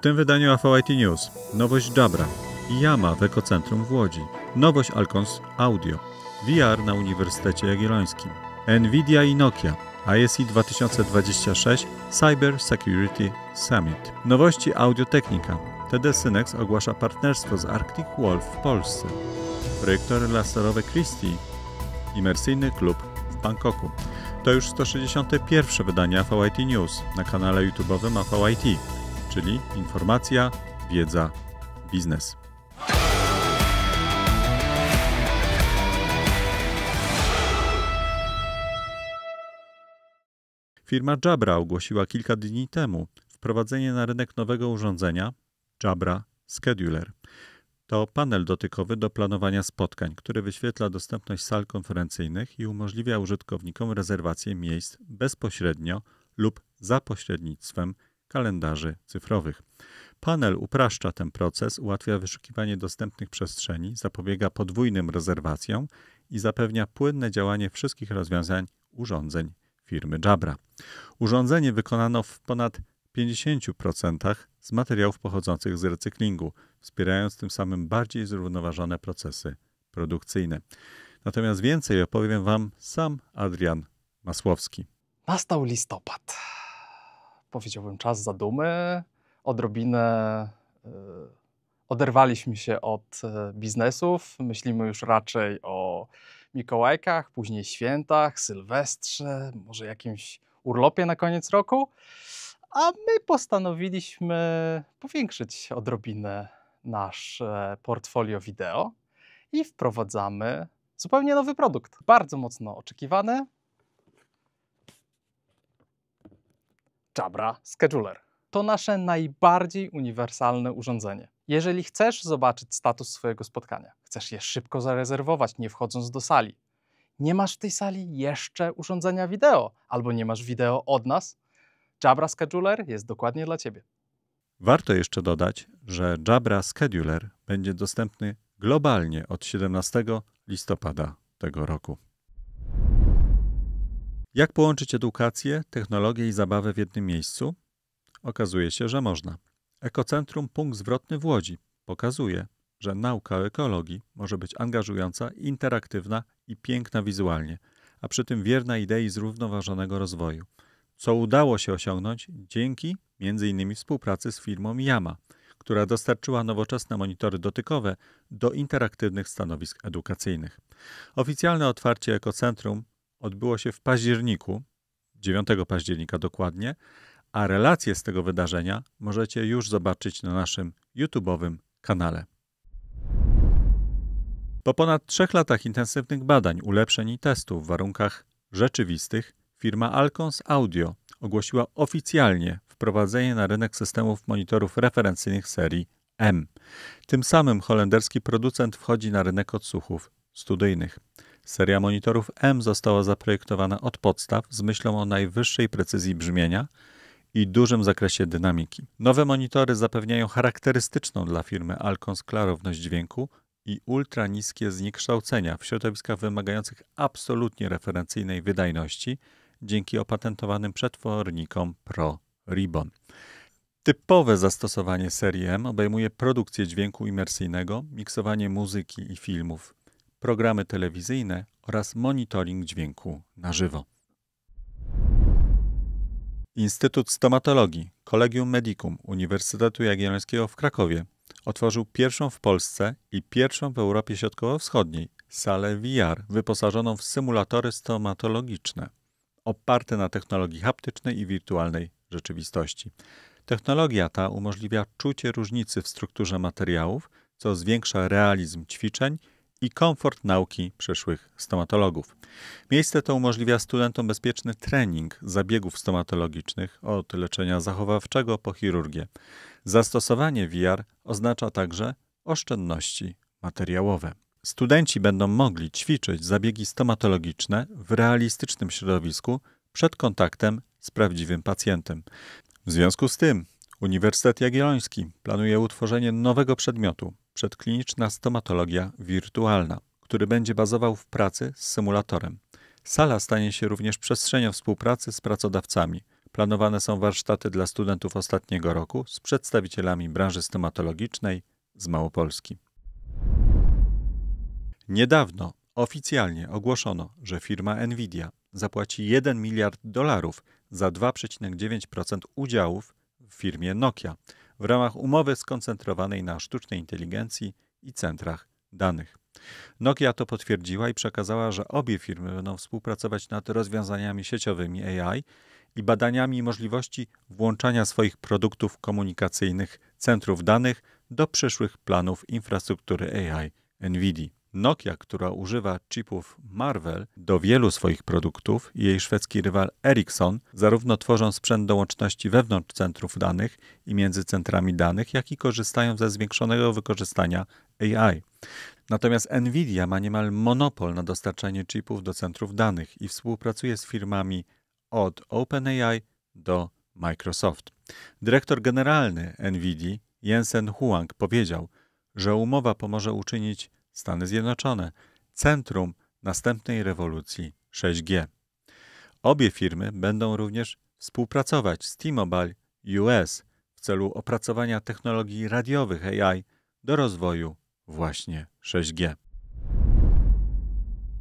W tym wydaniu AVIT News nowość Jabra, Yama w Ekocentrum w Łodzi, nowość Alcons Audio, VR na Uniwersytecie Jagiellońskim, Nvidia i Nokia, ISI 2026 Cyber Security Summit. Nowości Audiotechnika. TD Synex ogłasza partnerstwo z Arctic Wolf w Polsce. Projektory laserowe Christie. Imersyjny klub w Bangkoku. To już 161 wydanie AVIT News na kanale YouTube'owym AVIT czyli informacja, wiedza, biznes. Firma Jabra ogłosiła kilka dni temu wprowadzenie na rynek nowego urządzenia Jabra Scheduler. To panel dotykowy do planowania spotkań, który wyświetla dostępność sal konferencyjnych i umożliwia użytkownikom rezerwację miejsc bezpośrednio lub za pośrednictwem kalendarzy cyfrowych. Panel upraszcza ten proces, ułatwia wyszukiwanie dostępnych przestrzeni, zapobiega podwójnym rezerwacjom i zapewnia płynne działanie wszystkich rozwiązań urządzeń firmy Jabra. Urządzenie wykonano w ponad 50% z materiałów pochodzących z recyklingu, wspierając tym samym bardziej zrównoważone procesy produkcyjne. Natomiast więcej opowiem Wam sam Adrian Masłowski. Nastał listopad powiedziałbym, czas zadumy, odrobinę e, oderwaliśmy się od e, biznesów, myślimy już raczej o Mikołajkach, później świętach, Sylwestrze, może jakimś urlopie na koniec roku, a my postanowiliśmy powiększyć odrobinę nasze portfolio wideo i wprowadzamy zupełnie nowy produkt, bardzo mocno oczekiwany, Jabra Scheduler. To nasze najbardziej uniwersalne urządzenie. Jeżeli chcesz zobaczyć status swojego spotkania, chcesz je szybko zarezerwować, nie wchodząc do sali, nie masz w tej sali jeszcze urządzenia wideo, albo nie masz wideo od nas, Jabra Scheduler jest dokładnie dla Ciebie. Warto jeszcze dodać, że Jabra Scheduler będzie dostępny globalnie od 17 listopada tego roku. Jak połączyć edukację, technologię i zabawę w jednym miejscu? Okazuje się, że można. Ekocentrum Punkt Zwrotny w Łodzi pokazuje, że nauka o ekologii może być angażująca, interaktywna i piękna wizualnie, a przy tym wierna idei zrównoważonego rozwoju, co udało się osiągnąć dzięki m.in. współpracy z firmą Yama, która dostarczyła nowoczesne monitory dotykowe do interaktywnych stanowisk edukacyjnych. Oficjalne otwarcie ekocentrum odbyło się w październiku, 9 października dokładnie, a relacje z tego wydarzenia możecie już zobaczyć na naszym YouTube'owym kanale. Po ponad trzech latach intensywnych badań, ulepszeń i testów w warunkach rzeczywistych, firma Alcons Audio ogłosiła oficjalnie wprowadzenie na rynek systemów monitorów referencyjnych serii M. Tym samym holenderski producent wchodzi na rynek odsłuchów studyjnych. Seria monitorów M została zaprojektowana od podstaw z myślą o najwyższej precyzji brzmienia i dużym zakresie dynamiki. Nowe monitory zapewniają charakterystyczną dla firmy Alcons klarowność dźwięku i ultra niskie zniekształcenia w środowiskach wymagających absolutnie referencyjnej wydajności dzięki opatentowanym przetwornikom Pro Ribbon. Typowe zastosowanie serii M obejmuje produkcję dźwięku imersyjnego, miksowanie muzyki i filmów programy telewizyjne oraz monitoring dźwięku na żywo. Instytut Stomatologii Kolegium Medicum Uniwersytetu Jagiellońskiego w Krakowie otworzył pierwszą w Polsce i pierwszą w Europie Środkowo-Wschodniej salę VR wyposażoną w symulatory stomatologiczne oparte na technologii haptycznej i wirtualnej rzeczywistości. Technologia ta umożliwia czucie różnicy w strukturze materiałów, co zwiększa realizm ćwiczeń i komfort nauki przyszłych stomatologów. Miejsce to umożliwia studentom bezpieczny trening zabiegów stomatologicznych od leczenia zachowawczego po chirurgię. Zastosowanie VR oznacza także oszczędności materiałowe. Studenci będą mogli ćwiczyć zabiegi stomatologiczne w realistycznym środowisku przed kontaktem z prawdziwym pacjentem. W związku z tym Uniwersytet Jagielloński planuje utworzenie nowego przedmiotu Przedkliniczna Stomatologia Wirtualna, który będzie bazował w pracy z symulatorem. Sala stanie się również przestrzenią współpracy z pracodawcami. Planowane są warsztaty dla studentów ostatniego roku z przedstawicielami branży stomatologicznej z Małopolski. Niedawno oficjalnie ogłoszono, że firma Nvidia zapłaci 1 miliard dolarów za 2,9% udziałów w firmie Nokia w ramach umowy skoncentrowanej na sztucznej inteligencji i centrach danych. Nokia to potwierdziła i przekazała, że obie firmy będą współpracować nad rozwiązaniami sieciowymi AI i badaniami możliwości włączania swoich produktów komunikacyjnych centrów danych do przyszłych planów infrastruktury AI Nvidia. Nokia, która używa chipów Marvel do wielu swoich produktów i jej szwedzki rywal Ericsson zarówno tworzą sprzęt do łączności wewnątrz centrów danych i między centrami danych, jak i korzystają ze zwiększonego wykorzystania AI. Natomiast Nvidia ma niemal monopol na dostarczanie chipów do centrów danych i współpracuje z firmami od OpenAI do Microsoft. Dyrektor generalny Nvidia Jensen Huang powiedział, że umowa pomoże uczynić Stany Zjednoczone, centrum następnej rewolucji 6G. Obie firmy będą również współpracować z T-Mobile US w celu opracowania technologii radiowych AI do rozwoju właśnie 6G.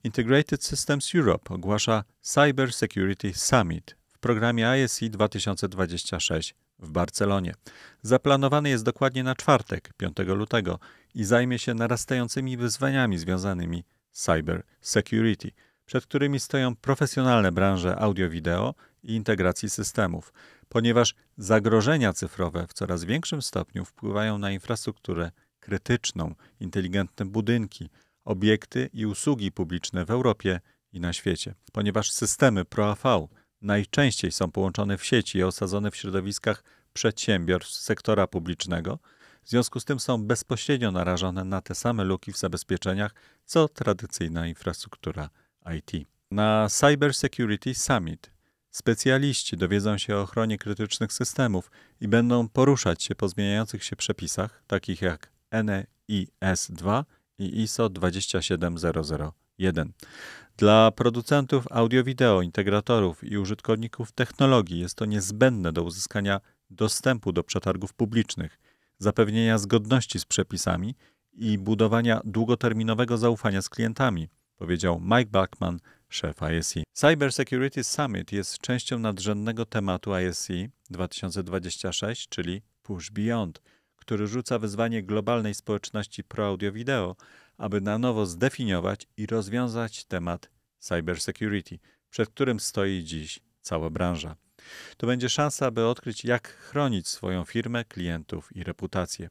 Integrated Systems Europe ogłasza Cyber Security Summit w programie ISE 2026 w Barcelonie. Zaplanowany jest dokładnie na czwartek, 5 lutego i zajmie się narastającymi wyzwaniami związanymi z cyber security, przed którymi stoją profesjonalne branże audio-wideo i integracji systemów, ponieważ zagrożenia cyfrowe w coraz większym stopniu wpływają na infrastrukturę krytyczną, inteligentne budynki, obiekty i usługi publiczne w Europie i na świecie, ponieważ systemy ProAV najczęściej są połączone w sieci i osadzone w środowiskach przedsiębiorstw sektora publicznego, w związku z tym są bezpośrednio narażone na te same luki w zabezpieczeniach, co tradycyjna infrastruktura IT. Na Cyber Security Summit specjaliści dowiedzą się o ochronie krytycznych systemów i będą poruszać się po zmieniających się przepisach, takich jak NIS e 2 i ISO 27001. Dla producentów audio-wideo, integratorów i użytkowników technologii jest to niezbędne do uzyskania dostępu do przetargów publicznych, zapewnienia zgodności z przepisami i budowania długoterminowego zaufania z klientami, powiedział Mike Bachman, szef ISE. Cyber Security Summit jest częścią nadrzędnego tematu ISE 2026, czyli Push Beyond – który rzuca wyzwanie globalnej społeczności pro-audio-wideo, aby na nowo zdefiniować i rozwiązać temat cybersecurity, przed którym stoi dziś cała branża. To będzie szansa, aby odkryć, jak chronić swoją firmę, klientów i reputację.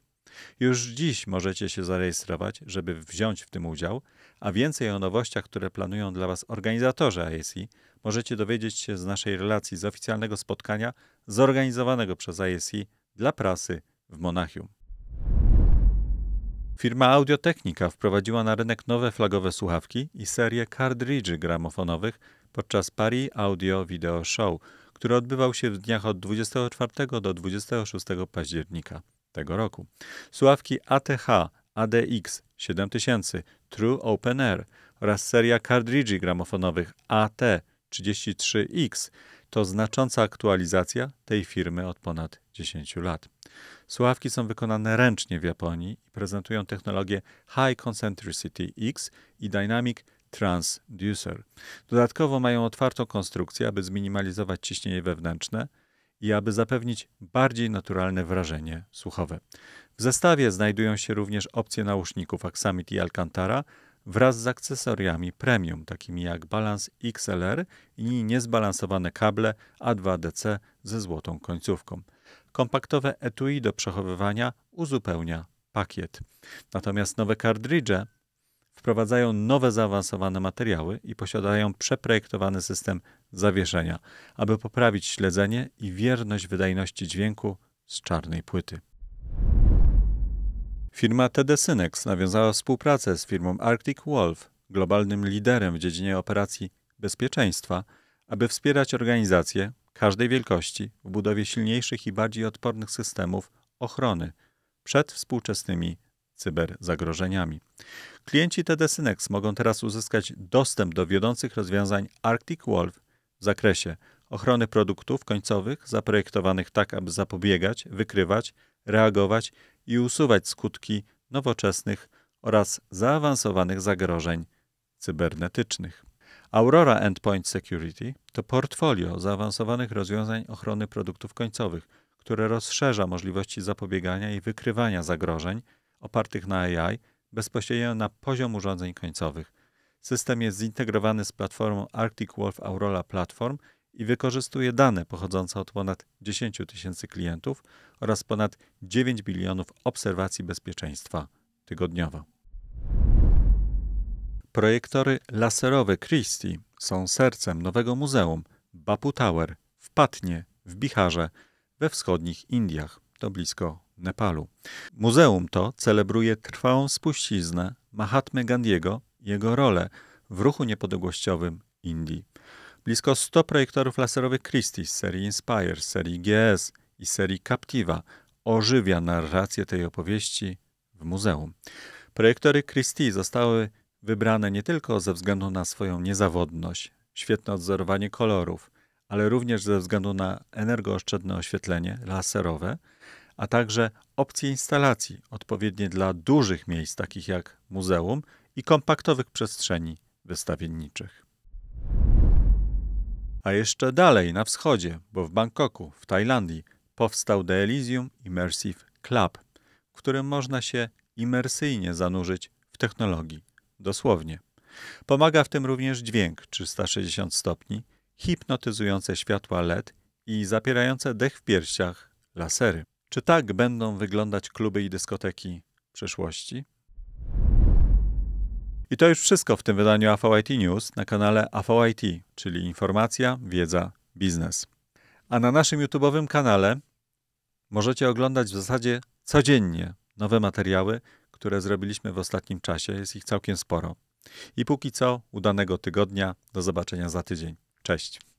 Już dziś możecie się zarejestrować, żeby wziąć w tym udział, a więcej o nowościach, które planują dla Was organizatorzy ASI, możecie dowiedzieć się z naszej relacji z oficjalnego spotkania zorganizowanego przez ASI dla prasy w Monachium. Firma Audiotechnika wprowadziła na rynek nowe flagowe słuchawki i serię kartridży gramofonowych podczas Paris Audio Video Show, który odbywał się w dniach od 24 do 26 października tego roku. Słuchawki ATH ADX 7000 True Open Air oraz seria kartridży gramofonowych AT 33X to znacząca aktualizacja tej firmy od ponad 10 lat. Słuchawki są wykonane ręcznie w Japonii i prezentują technologię High Concentricity X i Dynamic Transducer. Dodatkowo mają otwartą konstrukcję, aby zminimalizować ciśnienie wewnętrzne i aby zapewnić bardziej naturalne wrażenie słuchowe. W zestawie znajdują się również opcje nauszników Aksamit i Alcantara wraz z akcesoriami premium, takimi jak balans XLR i niezbalansowane kable A2DC ze złotą końcówką. Kompaktowe etui do przechowywania uzupełnia pakiet. Natomiast nowe kartridże wprowadzają nowe zaawansowane materiały i posiadają przeprojektowany system zawieszenia, aby poprawić śledzenie i wierność wydajności dźwięku z czarnej płyty. Firma TD Synex nawiązała współpracę z firmą Arctic Wolf, globalnym liderem w dziedzinie operacji bezpieczeństwa, aby wspierać organizacje, każdej wielkości w budowie silniejszych i bardziej odpornych systemów ochrony przed współczesnymi cyberzagrożeniami. Klienci TD-Synex mogą teraz uzyskać dostęp do wiodących rozwiązań Arctic Wolf w zakresie ochrony produktów końcowych zaprojektowanych tak, aby zapobiegać, wykrywać, reagować i usuwać skutki nowoczesnych oraz zaawansowanych zagrożeń cybernetycznych. Aurora Endpoint Security to portfolio zaawansowanych rozwiązań ochrony produktów końcowych, które rozszerza możliwości zapobiegania i wykrywania zagrożeń opartych na AI bezpośrednio na poziom urządzeń końcowych. System jest zintegrowany z platformą Arctic Wolf Aurora Platform i wykorzystuje dane pochodzące od ponad 10 tysięcy klientów oraz ponad 9 bilionów obserwacji bezpieczeństwa tygodniowo. Projektory laserowe Christie są sercem nowego muzeum Bapu Tower w Patnie, w Biharze we wschodnich Indiach, to blisko Nepalu. Muzeum to celebruje trwałą spuściznę Mahatmy Gandiego i jego rolę w ruchu niepodległościowym Indii. Blisko 100 projektorów laserowych Christie z serii Inspire, serii GS i serii Captiva ożywia narrację tej opowieści w muzeum. Projektory Christie zostały Wybrane nie tylko ze względu na swoją niezawodność, świetne odzorowanie kolorów, ale również ze względu na energooszczędne oświetlenie laserowe, a także opcje instalacji odpowiednie dla dużych miejsc takich jak muzeum i kompaktowych przestrzeni wystawienniczych. A jeszcze dalej, na wschodzie, bo w Bangkoku, w Tajlandii, powstał The Elysium Immersive Club, w którym można się imersyjnie zanurzyć w technologii dosłownie. Pomaga w tym również dźwięk 360 stopni, hipnotyzujące światła LED i zapierające dech w piersiach lasery. Czy tak będą wyglądać kluby i dyskoteki w przyszłości? I to już wszystko w tym wydaniu AVIT News na kanale AVIT, czyli informacja, wiedza, biznes. A na naszym YouTube'owym kanale możecie oglądać w zasadzie codziennie nowe materiały, które zrobiliśmy w ostatnim czasie. Jest ich całkiem sporo. I póki co, udanego tygodnia. Do zobaczenia za tydzień. Cześć.